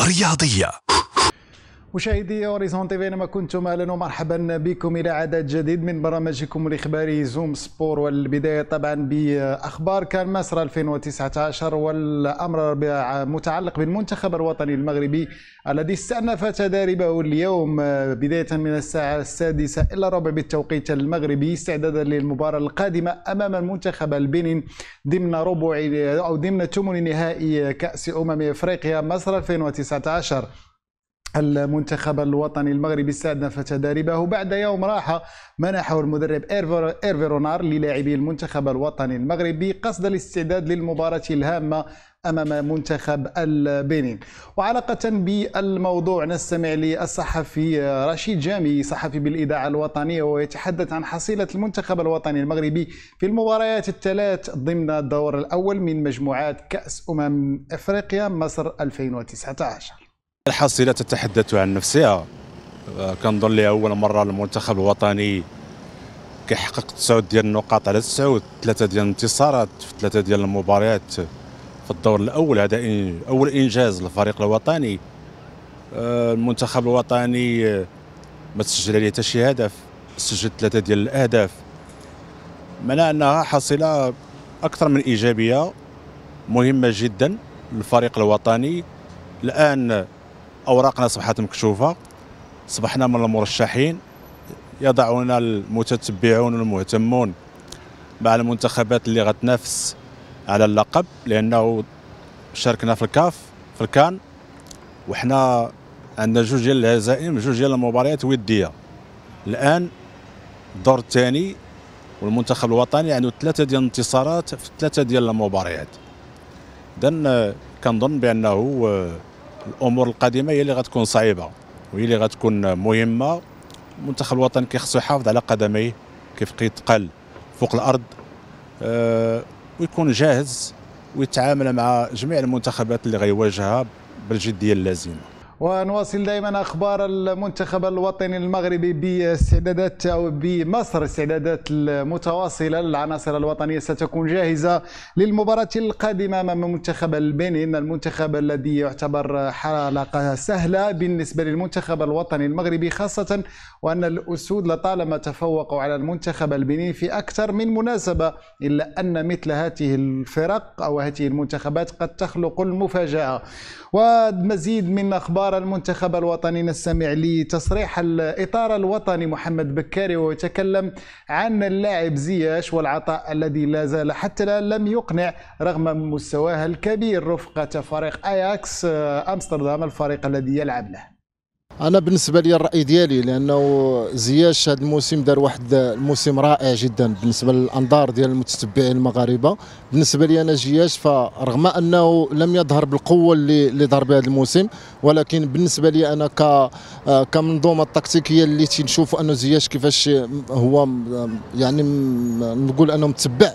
رياضية مشاهدي اوريزون تي في اينما كنتم اهلا ومرحبا بكم الى عدد جديد من برنامجكم الاخباري زوم سبور والبدايه طبعا باخبار كان مصر 2019 والامر متعلق بالمنتخب الوطني المغربي الذي استأنف تداربه اليوم بدايه من الساعه السادسه الا ربع بالتوقيت المغربي استعدادا للمباراه القادمه امام المنتخب البنين ضمن ربع او ضمن ثمن نهائي كاس امم افريقيا مصر 2019 المنتخب الوطني المغربي استأنف تدريبه بعد يوم راحة منحه المدرب إيرفيرونار رونار للاعبي المنتخب الوطني المغربي قصد الاستعداد للمباراة الهامة أمام منتخب البنين وعلاقة بالموضوع نستمع للصحفي رشيد جامي صحفي بالإذاعة الوطنية ويتحدث عن حصيلة المنتخب الوطني المغربي في المباريات الثلاث ضمن الدور الأول من مجموعات كأس أمم إفريقيا مصر 2019 الحصيلة تتحدث عن نفسها كنظن لأول مرة المنتخب الوطني كيحقق تسعود ديال النقاط على تسعود ثلاثة ديال الانتصارات في ثلاثة ديال المباريات في الدور الأول هذا أول إنجاز للفريق الوطني آه، المنتخب الوطني آه، ما تسجل عليه حتى شي هدف سجل ثلاثة ديال الأهداف معناها أنها حصيلة أكثر من إيجابية مهمة جدا للفريق الوطني الآن اوراقنا اصبحت مكشوفه اصبحنا من المرشحين يضعنا المتتبعون والمهتمون مع المنتخبات اللي غتنافس على اللقب لانه شاركنا في الكاف في الكان وحنا عندنا جوج ديال الهزائم جوج ديال المباريات وديه الان الدور الثاني والمنتخب الوطني عنده ثلاثه ديال الانتصارات في ثلاثه ديال المباريات اذا كنظن بانه الامور القادمه هي اللي غتكون صعيبه وهي اللي غتكون مهمه المنتخب الوطني كيخصو يحافظ على قدميه كيف كيتقال فوق الارض آه، ويكون جاهز ويتعامل مع جميع المنتخبات اللي غيواجهها بالجديه اللازمه ونواصل دائما اخبار المنتخب الوطني المغربي باستعدادات او بمصر استعدادات المتواصله للعناصر الوطنيه ستكون جاهزه للمباراه القادمه امام منتخب البنين المنتخب الذي يعتبر حلقه سهله بالنسبه للمنتخب الوطني المغربي خاصه وان الاسود لطالما تفوقوا على المنتخب البنين في اكثر من مناسبه الا ان مثل هذه الفرق او هذه المنتخبات قد تخلق المفاجاه ومزيد من اخبار اثار المنتخب الوطني نستمع لتصريح الاطار الوطني محمد بكاري ويتكلم يتكلم عن اللاعب زياش والعطاء الذي لا زال حتى الان لم يقنع رغم مستواه الكبير رفقه فريق اياكس آه، امستردام الفريق الذي يلعب له انا بالنسبه لي الراي ديالي لانه زياش هذا الموسم دار واحد الموسم رائع جدا بالنسبه للانظار ديال المتتبعين المغاربه بالنسبه لي انا زياش فرغم انه لم يظهر بالقوه اللي اللي ظهر بها هذا الموسم ولكن بالنسبه لي انا ك كمنظومه التكتيكيه اللي تنشوف انه زياش كيفاش هو يعني نقول انه متبع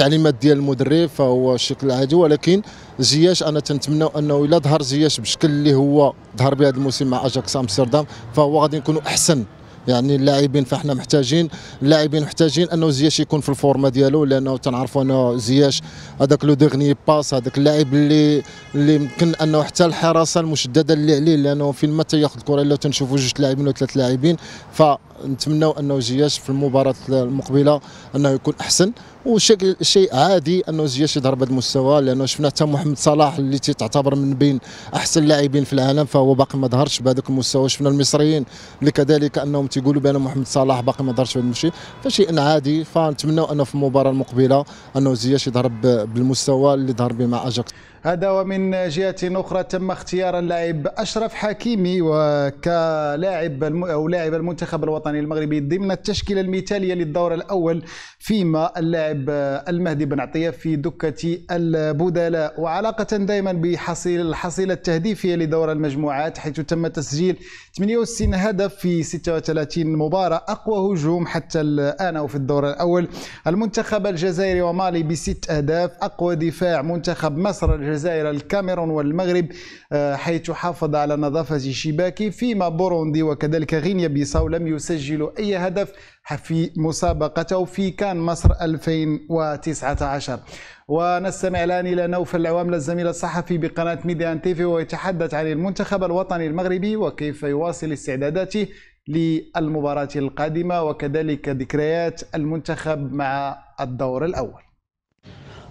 التعليمات ديال المدرب فهو الشكل العادي ولكن زياش انا تنتمنى انه الا ظهر زياش بشكل اللي هو ظهر بهذا الموسم مع اجاكس امستردام فهو غادي يكون احسن يعني اللاعبين فاحنا محتاجين اللاعبين محتاجين انه زياش يكون في الفورمه ديالو لانه تنعرفوا انه زياش هذاك لو ديغني باس هذاك اللاعب اللي اللي يمكن انه حتى الحراسه المشدده اللي عليه لانه فين ما تياخذ الكره الا تنشوفوا جوج لاعبين ولا ثلاث لاعبين فنتمنوا انه زياش في المباراه المقبله انه يكون احسن وشكل شيء عادي انه زياش يظهر بهذا المستوى لانه شفنا حتى محمد صلاح اللي تعتبر من بين احسن لاعبين في العالم فهو باقي ما ظهرش بهذاك المستوى شفنا المصريين اللي كذلك انهم تيقولوا بان محمد صلاح باقي ما دارش هذا الشيء فشيء عادي فنتمناو انه في المباراه المقبله انه زياش يضرب بالمستوى اللي ظهر به مع اجاكس هذا ومن جهة أخرى تم اختيار اللاعب أشرف حكيمي وكلاعب أو لاعب المنتخب الوطني المغربي ضمن التشكيلة المثالية للدور الأول فيما اللاعب المهدي بن عطية في دكة البدلاء وعلاقة دائما بحصيل الحصيلة التهديفية لدور المجموعات حيث تم تسجيل 68 هدف في 36 مباراة أقوى هجوم حتى الآن وفي الدور الأول المنتخب الجزائري ومالي بست أهداف أقوى دفاع منتخب مصر الجزائر الكاميرون والمغرب آه، حيث حافظ على نظافة شباكه فيما بوروندي وكذلك غينيا بيساو لم يسجلوا أي هدف في مسابقته في كان مصر 2019 ونستمع الان الى نوفل العوامل الزميل الصحفي بقناه ميديان تيفي ويتحدث عن المنتخب الوطني المغربي وكيف يواصل استعداداته للمباراه القادمه وكذلك ذكريات المنتخب مع الدور الاول.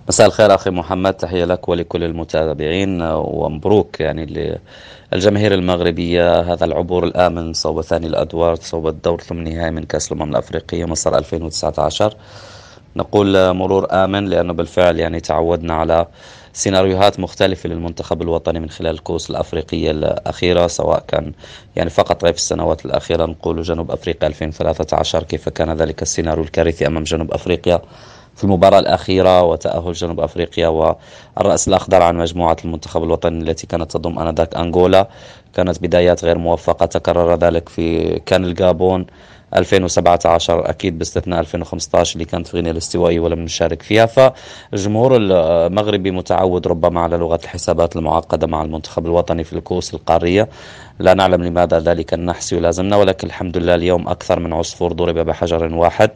مساء الخير اخي محمد تحيه لك ولكل المتابعين ومبروك يعني للجماهير المغربيه هذا العبور الامن صوب ثاني الادوار صوب الدور ثم نهائي من كاس الامم الافريقيه مصر 2019 نقول آه، مرور آمن لأنه بالفعل يعني تعودنا على سيناريوهات مختلفة للمنتخب الوطني من خلال الكؤوس الأفريقية الأخيرة سواء كان يعني فقط غير في السنوات الأخيرة نقول جنوب أفريقيا 2013 كيف كان ذلك السيناريو الكارثي أمام جنوب أفريقيا في المباراة الأخيرة وتأهل جنوب أفريقيا والرأس الأخضر عن مجموعة المنتخب الوطني التي كانت تضم آنذاك أنغولا كانت بدايات غير موفقة تكرر ذلك في كان الجابون 2017 اكيد باستثناء 2015 اللي كانت في غينيا الاستوائيه ولم نشارك فيها فالجمهور المغربي متعود ربما على لغه الحسابات المعقده مع المنتخب الوطني في الكؤوس القاريه لا نعلم لماذا ذلك النحس يلازمنا ولكن الحمد لله اليوم أكثر من عصفور ضرب بحجر واحد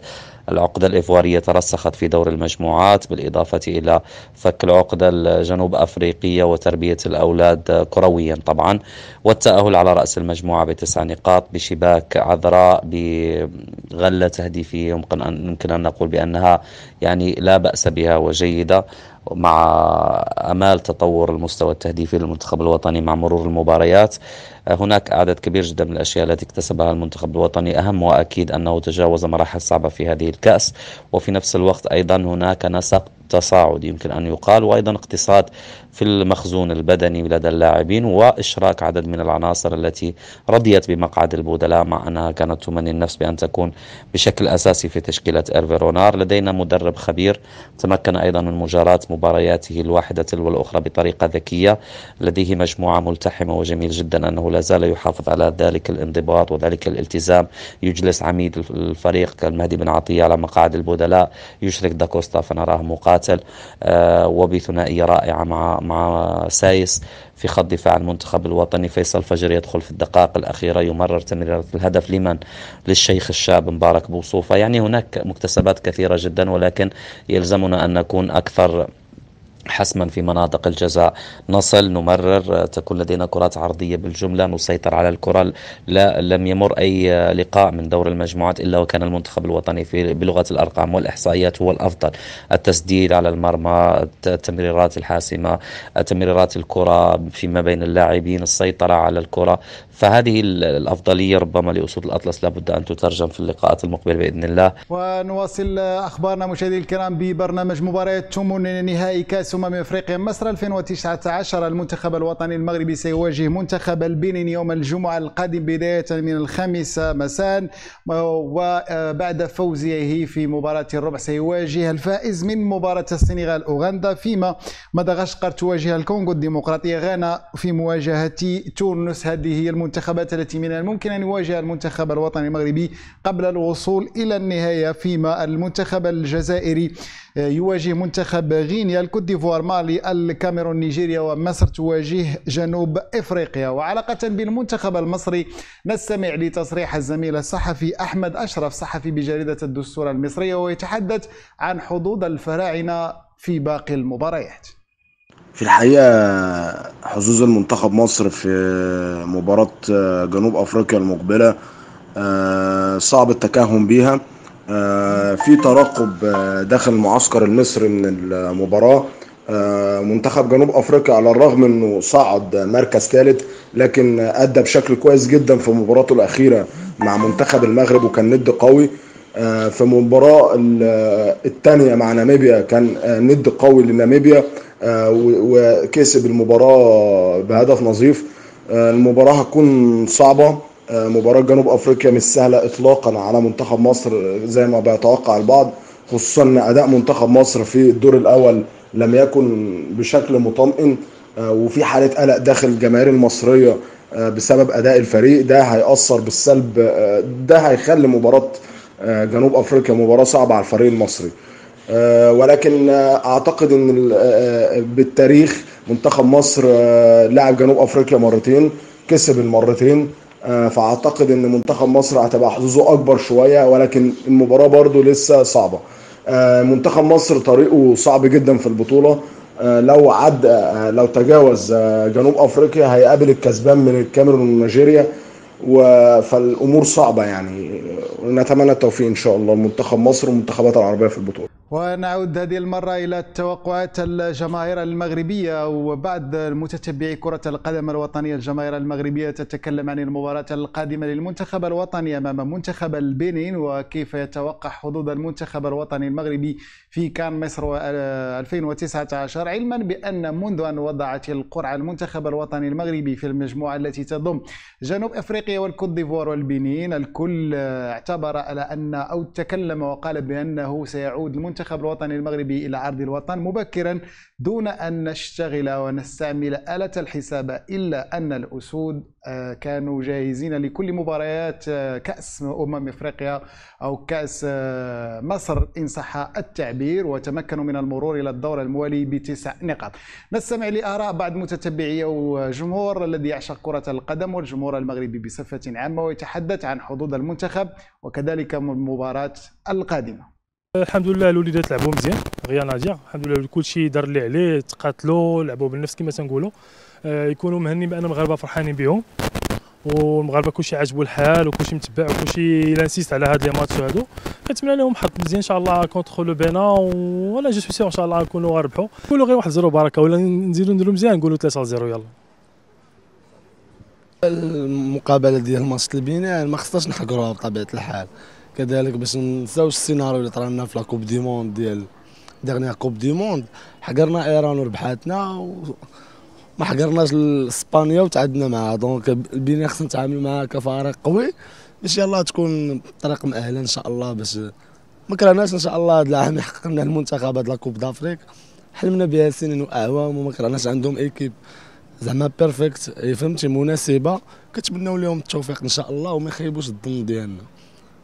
العقدة الإفوارية ترسخت في دور المجموعات بالإضافة إلى فك العقدة الجنوب أفريقية وتربية الأولاد كرويا طبعا والتأهل على رأس المجموعة بتسع نقاط بشباك عذراء بغلة تهديفية يمكن أن, يمكن أن نقول بأنها يعني لا بأس بها وجيدة مع امال تطور المستوى التهديفي للمنتخب الوطني مع مرور المباريات آه، هناك عدد كبير جدا من الاشياء التي اكتسبها المنتخب الوطني اهم واكيد انه تجاوز مراحل صعبه في هذه الكاس وفي نفس الوقت ايضا هناك نسق التصاعد يمكن أن يقال وأيضا اقتصاد في المخزون البدني لدى اللاعبين وإشراك عدد من العناصر التي رضيت بمقعد البودلاء مع أنها كانت تمني النفس بأن تكون بشكل أساسي في تشكيلة إيرفيرونار لدينا مدرب خبير تمكن أيضا من مجاراة مبارياته الواحدة تلو الأخرى بطريقة ذكية لديه مجموعة ملتحمة وجميل جدا أنه لا زال يحافظ على ذلك الانضباط وذلك الالتزام يجلس عميد الفريق كالمهدي بن عطية على مقاعد البودلاء يشرك داكوستا فنراه مقاتل يتقاتل آه، وبثنائيه رائعه مع مع سايس في خط دفاع المنتخب الوطني فيصل فجر يدخل في الدقائق الأخيرة يمرر تمريرة الهدف لمن للشيخ الشاب مبارك بوصوفة يعني هناك مكتسبات كثيرة جدا ولكن يلزمنا أن نكون أكثر حسما في مناطق الجزاء نصل نمرر تكون لدينا كرات عرضية بالجملة نسيطر على الكرة لا لم يمر أي لقاء من دور المجموعات إلا وكان المنتخب الوطني في بلغة الأرقام والإحصائيات هو الأفضل التسديد على المرمى التمريرات الحاسمة تمريرات الكرة فيما بين اللاعبين السيطرة على الكرة فهذه الأفضلية ربما لأسود الأطلس لابد أن تترجم في اللقاءات المقبلة بإذن الله ونواصل أخبارنا مشاهدينا الكرام ببرنامج مباراة ثم نهائي كاس كأس أمم أفريقيا مصر 2019 المنتخب الوطني المغربي سيواجه منتخب البنين يوم الجمعة القادم بداية من الخامسة مساء وبعد فوزه في مباراة الربع سيواجه الفائز من مباراة السنغال أوغندا فيما مدغشقر تواجه الكونغو الديمقراطية غانا في مواجهة تونس هذه هي المنتخبات التي من الممكن أن يواجه المنتخب الوطني المغربي قبل الوصول إلى النهاية فيما المنتخب الجزائري آه، يواجه منتخب غينيا الكوت ديفوار مالي الكاميرون نيجيريا ومصر تواجه جنوب افريقيا وعلاقه بالمنتخب المصري نستمع لتصريح الزميل الصحفي احمد اشرف صحفي بجريده الدستور المصريه ويتحدث عن حظوظ الفراعنه في باقي المباريات في الحقيقه حظوظ المنتخب مصر في مباراه آه، جنوب افريقيا المقبله آه، صعب التكهن بيها آه، في ترقب آه، داخل المعسكر المصري من المباراه آه، منتخب جنوب افريقيا على الرغم انه صعد مركز ثالث لكن ادى بشكل كويس جدا في مباراته الاخيره مع منتخب المغرب وكان ند قوي في المباراة الثانية مع ناميبيا كان ند قوي لناميبيا وكسب المباراة بهدف نظيف المباراة هتكون صعبة آه، مباراة جنوب افريقيا مش سهلة اطلاقا على منتخب مصر زي ما بيتوقع البعض خصوصا ان اداء منتخب مصر في الدور الاول لم يكن بشكل مطمئن آه، وفي حالة قلق داخل الجماهير المصرية آه، بسبب اداء الفريق ده هيأثر بالسلب ده هيخلي مباراة جنوب افريقيا مباراة صعبة على الفريق المصري ولكن اعتقد ان بالتاريخ منتخب مصر لعب جنوب افريقيا مرتين كسب المرتين آه، فاعتقد ان منتخب مصر هتبقى حظوظه اكبر شويه ولكن المباراه برده لسه صعبه آه، منتخب مصر طريقه صعب جدا في البطوله آه، لو عد لو تجاوز جنوب افريقيا هيقابل الكسبان من الكاميرون ونيجيريا فالامور صعبه يعني نتمنى التوفيق ان شاء الله لمنتخب مصر والمنتخبات العربيه في البطوله ونعود هذه المرة إلى التوقعات الجماهير المغربية وبعد متتبعي كرة القدم الوطنية الجماهير المغربية تتكلم عن المباراة القادمة للمنتخب الوطني أمام منتخب البنين وكيف يتوقع حظوظ المنتخب الوطني المغربي في كان مصر 2019 علما بأن منذ أن وضعت القرعة المنتخب الوطني المغربي في المجموعة التي تضم جنوب أفريقيا والكوت ديفوار والبنين الكل اعتبر على أن أو تكلم وقال بأنه سيعود المنتخب المنتخب الوطني المغربي إلى عرض الوطن مبكرا دون أن نشتغل ونستعمل آلة الحساب إلا أن الأسود آه، كانوا جاهزين لكل مباريات آه، كأس أمم إفريقيا أو كأس آه، مصر إن صح التعبير وتمكنوا من المرور إلى الدور الموالي بتسع نقاط نستمع لآراء بعض متتبعي وجمهور الذي يعشق كرة القدم والجمهور المغربي بصفة عامة ويتحدث عن حظوظ المنتخب وكذلك المباراة القادمة الحمد لله الوليدات لعبوا مزيان غير ادير الحمد لله كلشي دار اللي عليه تقاتلوا لعبوا بالنفس كما تنقولوا آه، يكونوا مهنيين بان المغاربه فرحانين بهم والمغاربه كلشي عاجبو الحال وكلشي متبع وكلشي لانسيست على هاد لي ماتش هادو كنتمنى لهم حظ مزيان ان شاء الله كونتخ لو بينا ولا جو سوسي ان شاء الله نكونوا غنربحوا نقولوا غير واحد زيرو بركه ولا نزيدو نديرو مزيان نقولوا 3 0 يلا المقابله ديال ماتش البناء ما خصناش نحكروها بطبيعه الحال كذلك باش ننساوش السيناريو اللي طرانا في لاكوب دي موند ديال ديغنيغ كوب دي موند حقرنا ايران وربحاتنا و... ما حقرناش اسبانيا وتعدنا معها دونك بينا خصنا نتعاملوا معها كفريق قوي باش يلاه تكون طريق مأهله ان شاء الله باش ما كرهناش ان شاء الله هذا العام يحقق لنا المنتخب هذا لاكوب دافريك حلمنا بها سنين واعوام وما كرهناش عندهم ايكيب زعما بيرفكت إيه، فهمتي مناسبه كنتمناو لهم التوفيق ان شاء الله وما يخيبوش الظن ديالنا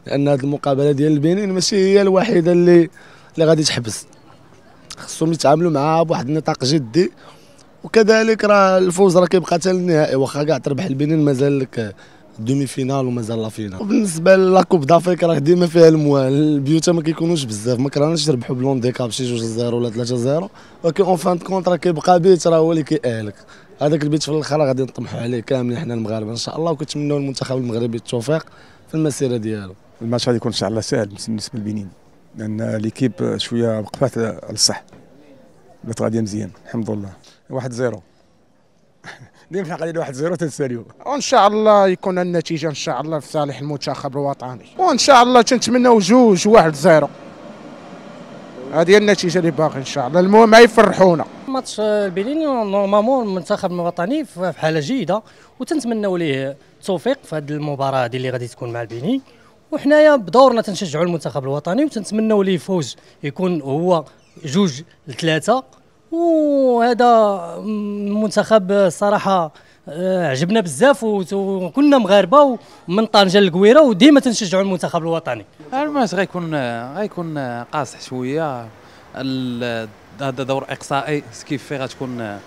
لان هذه المقابله ديال البنين ماشي هي الوحيده اللي اللي غادي تحبس خصهم يتعاملوا معها بواحد النطاق جدي وكذلك راه الفوز راه كيبقى حتى للنهائي واخا كاع تربح البنين مازال لك دومي فينال ومازال لا فينال وبالنسبه للاكوب دافريكا راه ديما فيها الموال البيوتا ما كيكونوش بزاف ما كرهناش نربحوا بلون ديكاب شي 2 0 ولا 3 0 ولكن اون فان كونت راه كيبقى بيت راه هو اللي كيأهلك هذاك البيت في الاخر غادي نطمحوا عليه كاملين حنا المغاربه ان شاء الله وكنتمنوا المنتخب المغربي التوفيق في المسيره ديالو الماتش غادي يكون ان شاء الله ساهل بالنسبه للبنين لان ليكيب شويه وقفات على الصح بدات غاديه مزيان الحمد لله 1 0 ديما حنا قاعدين 1 0 تنساليو وان شاء الله يكون النتيجه ان شاء الله في صالح المنتخب الوطني وان شاء الله تنتمناو جوج 1 0 هذه هي النتيجه اللي باقي ان شاء الله المهم يفرحونا ماتش البنين نورمالمون المنتخب الوطني في حاله جيده وتنتمناو ليه التوفيق في هذه المباراه هذه اللي غادي تكون مع البنين وحنايا بدورنا تنشجعوا المنتخب الوطني وتنتمنوا ليه يفوز يكون هو جوج لثلاثه وهذا منتخب الصراحه آه، عجبنا بزاف وكنا مغاربه ومن طنجه للقويره وديما تنشجعوا المنتخب الوطني الماتش غيكون غيكون قاصح شويه هذا دور اقصائي سكيف غتكون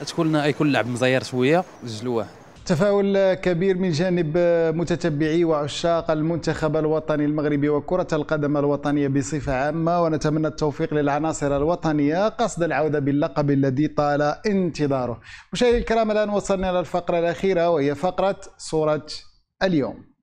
غتكون غيكون لعب مزير شويه جلوه تفاؤل كبير من جانب متتبعي وعشاق المنتخب الوطني المغربي وكرة القدم الوطنية بصفة عامة ونتمنى التوفيق للعناصر الوطنية قصد العودة باللقب الذي طال انتظاره مشاهدي الكرام الآن وصلنا إلى الفقرة الأخيرة وهي فقرة صورة اليوم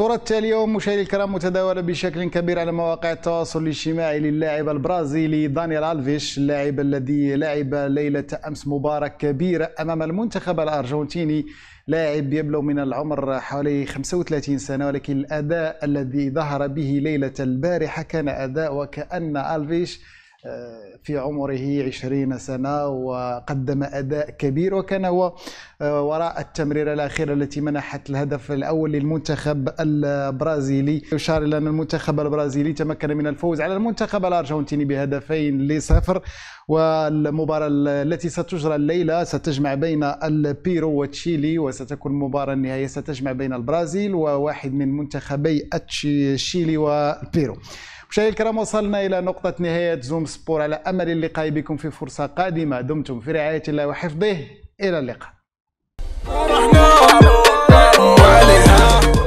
صورة اليوم مشاهدي الكرام متداولة بشكل كبير على مواقع التواصل الاجتماعي للاعب البرازيلي دانيال الفيش اللاعب الذي لعب ليلة أمس مباراة كبيرة أمام المنتخب الأرجنتيني لاعب يبلغ من العمر حوالي 35 سنة ولكن الأداء الذي ظهر به ليلة البارحة كان أداء وكأن الفيش آه، في عمره 20 سنة وقدم أداء كبير وكان هو آه، وراء التمريرة الأخيرة التي منحت الهدف الأول للمنتخب البرازيلي يشار إلى أن المنتخب البرازيلي تمكن من الفوز على المنتخب الأرجنتيني بهدفين لصفر والمباراة التي ستجرى الليلة ستجمع بين البيرو وتشيلي وستكون المباراة النهائية ستجمع بين البرازيل وواحد من منتخبي تشيلي والبيرو مشاهدينا الكرام وصلنا إلى نقطة نهاية زوم سبور على أمل اللقاء بكم في فرصة قادمة دمتم في رعاية الله وحفظه إلى اللقاء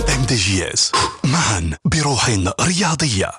MDGS معا بروح رياضيه